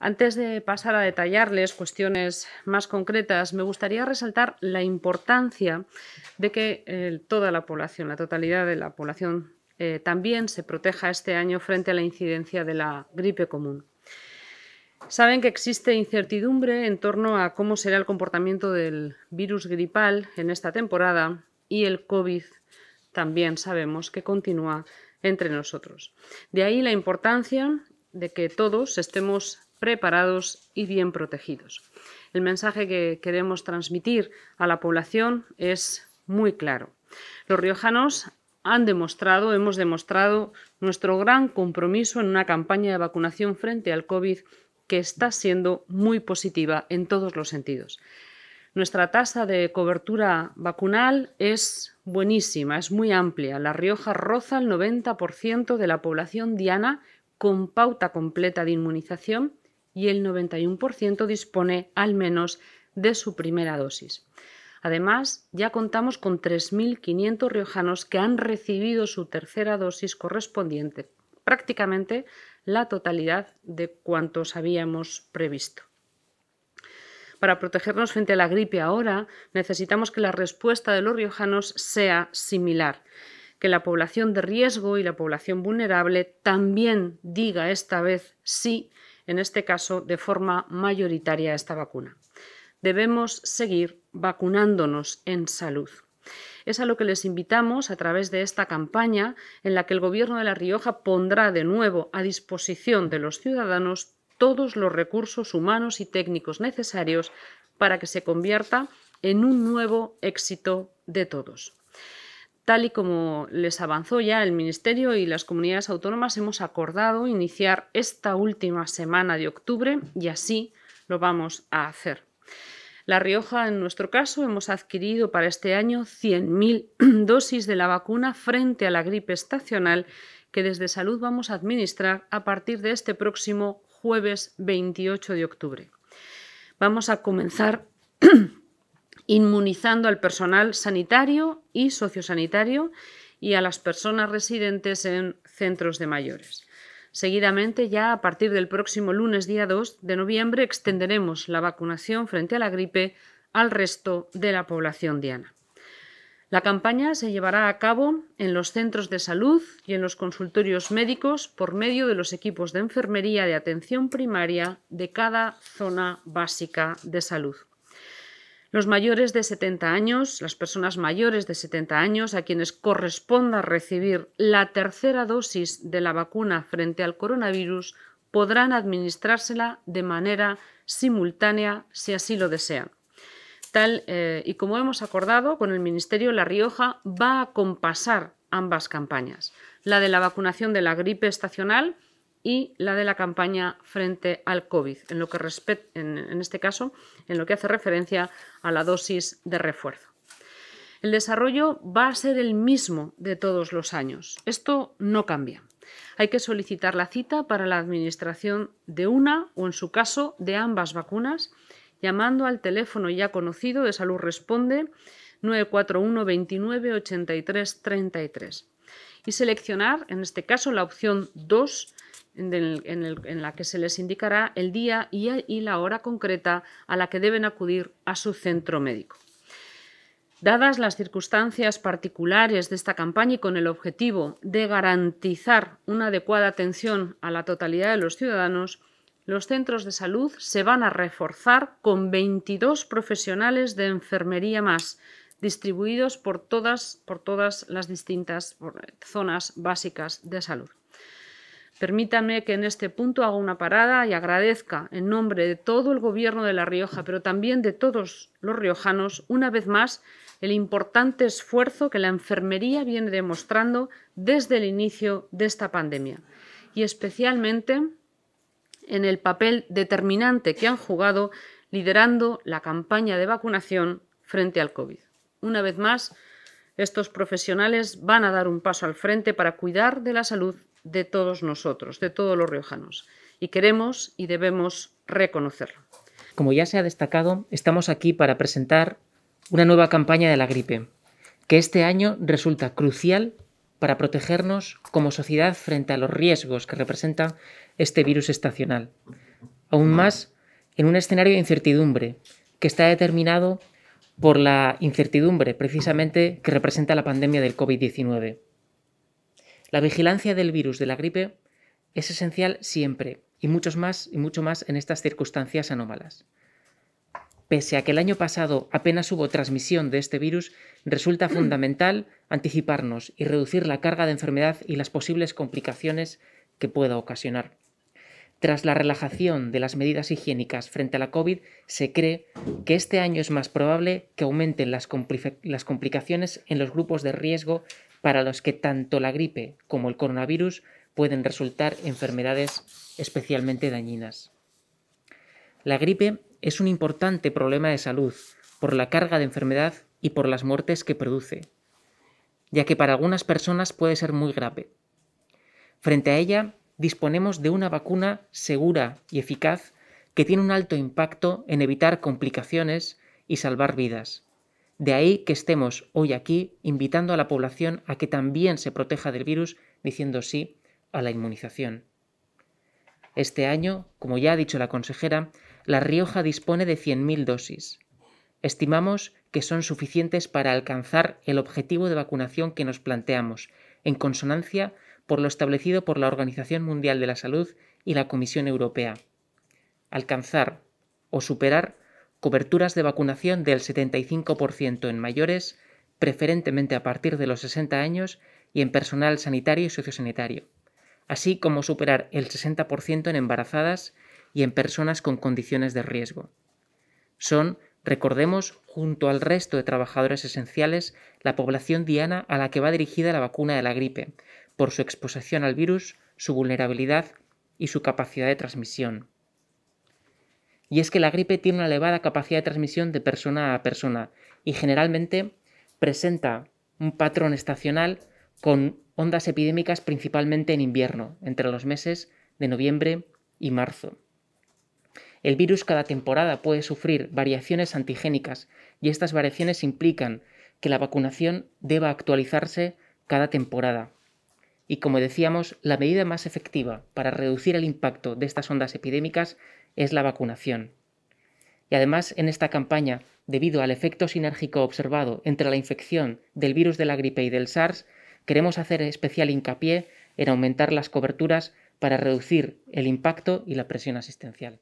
Antes de pasar a detallarles cuestiones más concretas, me gustaría resaltar la importancia de que eh, toda la población, la totalidad de la población, eh, también se proteja este año frente a la incidencia de la gripe común. Saben que existe incertidumbre en torno a cómo será el comportamiento del virus gripal en esta temporada y el COVID también sabemos que continúa entre nosotros. De ahí la importancia de que todos estemos preparados y bien protegidos. El mensaje que queremos transmitir a la población es muy claro. Los riojanos han demostrado, hemos demostrado nuestro gran compromiso en una campaña de vacunación frente al COVID que está siendo muy positiva en todos los sentidos. Nuestra tasa de cobertura vacunal es buenísima, es muy amplia. La Rioja roza el 90% de la población diana con pauta completa de inmunización y el 91% dispone al menos de su primera dosis. Además, ya contamos con 3.500 riojanos que han recibido su tercera dosis correspondiente, prácticamente la totalidad de cuantos habíamos previsto. Para protegernos frente a la gripe ahora, necesitamos que la respuesta de los riojanos sea similar, que la población de riesgo y la población vulnerable también diga esta vez sí en este caso de forma mayoritaria, esta vacuna. Debemos seguir vacunándonos en salud. Es a lo que les invitamos a través de esta campaña en la que el Gobierno de La Rioja pondrá de nuevo a disposición de los ciudadanos todos los recursos humanos y técnicos necesarios para que se convierta en un nuevo éxito de todos. Tal y como les avanzó ya el Ministerio y las comunidades autónomas, hemos acordado iniciar esta última semana de octubre y así lo vamos a hacer. La Rioja, en nuestro caso, hemos adquirido para este año 100.000 dosis de la vacuna frente a la gripe estacional que desde Salud vamos a administrar a partir de este próximo jueves 28 de octubre. Vamos a comenzar inmunizando al personal sanitario y sociosanitario y a las personas residentes en centros de mayores. Seguidamente, ya a partir del próximo lunes día 2 de noviembre, extenderemos la vacunación frente a la gripe al resto de la población diana. La campaña se llevará a cabo en los centros de salud y en los consultorios médicos por medio de los equipos de enfermería de atención primaria de cada zona básica de salud. Los mayores de 70 años, las personas mayores de 70 años a quienes corresponda recibir la tercera dosis de la vacuna frente al coronavirus podrán administrársela de manera simultánea si así lo desean. Tal eh, y como hemos acordado con el Ministerio, La Rioja va a compasar ambas campañas, la de la vacunación de la gripe estacional y la de la campaña frente al COVID, en, lo que este caso, en lo que hace referencia a la dosis de refuerzo. El desarrollo va a ser el mismo de todos los años. Esto no cambia. Hay que solicitar la cita para la administración de una o, en su caso, de ambas vacunas, llamando al teléfono ya conocido de Salud Responde 941 29 83 33 y seleccionar, en este caso, la opción 2 en, la que se les indicará el día y, y la hora concreta a la que deben acudir a su centro médico. Dadas las circunstancias particulares de esta campaña y con el objetivo de garantizar una adecuada atención a la totalidad de los ciudadanos, los centros de salud se van a reforzar con 22 profesionales de enfermería más, distribuidos por todas, por todas las distintas eh, zonas básicas de salud. Permítanme que en este punto haga una parada y agradezca en nombre de todo el Gobierno de La Rioja, pero también de todos los riojanos, una vez más, el importante esfuerzo que la enfermería viene demostrando desde el inicio de esta pandemia y especialmente en el papel determinante que han jugado liderando la campaña de vacunación frente al COVID. Una vez más, estos profesionales van a dar un paso al frente para cuidar de la salud de todos nosotros, de todos los riojanos, y queremos y debemos reconocerlo. Como ya se ha destacado, estamos aquí para presentar una nueva campaña de la gripe, que este año resulta crucial para protegernos como sociedad frente a los riesgos que representa este virus estacional. Aún más en un escenario de incertidumbre que está determinado por la incertidumbre precisamente que representa la pandemia del COVID-19. La vigilancia del virus de la gripe es esencial siempre y muchos más y mucho más en estas circunstancias anómalas. Pese a que el año pasado apenas hubo transmisión de este virus, resulta mm. fundamental anticiparnos y reducir la carga de enfermedad y las posibles complicaciones que pueda ocasionar. Tras la relajación de las medidas higiénicas frente a la COVID, se cree que este año es más probable que aumenten las, complicaciones en los grupos de riesgo para los que tanto la gripe como el coronavirus pueden resultar enfermedades especialmente dañinas. La gripe es un importante problema de salud por la carga de enfermedad y por las muertes que produce, ya que para algunas personas puede ser muy grave. Frente a ella, disponemos de una vacuna segura y eficaz que tiene un alto impacto en evitar complicaciones y salvar vidas. De ahí que estemos hoy aquí invitando a la población a que también se proteja del virus diciendo sí a la inmunización. Este año, como ya ha dicho la consejera, La Rioja dispone de 100.000 dosis. Estimamos que son suficientes para alcanzar el objetivo de vacunación que nos planteamos, en consonancia por lo establecido por la Organización Mundial de la Salud y la Comisión Europea. Alcanzar o superar coberturas de vacunación del 75% en mayores, preferentemente a partir de los 60 años y en personal sanitario y sociosanitario, así como superar el 60% en embarazadas y en personas con condiciones de riesgo. Son, recordemos, junto al resto de trabajadores esenciales, la población diana a la que va dirigida la vacuna de la gripe, por su exposición al virus, su vulnerabilidad y su capacidad de transmisión. Y es que la gripe tiene una elevada capacidad de transmisión de persona a persona y generalmente presenta un patrón estacional con ondas epidémicas principalmente en invierno, entre los meses de noviembre y marzo. El virus cada temporada puede sufrir variaciones antigénicas y estas variaciones implican que la vacunación deba actualizarse cada temporada. Y como decíamos, la medida más efectiva para reducir el impacto de estas ondas epidémicas es la vacunación. Y además, en esta campaña, debido al efecto sinérgico observado entre la infección del virus de la gripe y del SARS, queremos hacer especial hincapié en aumentar las coberturas para reducir el impacto y la presión asistencial.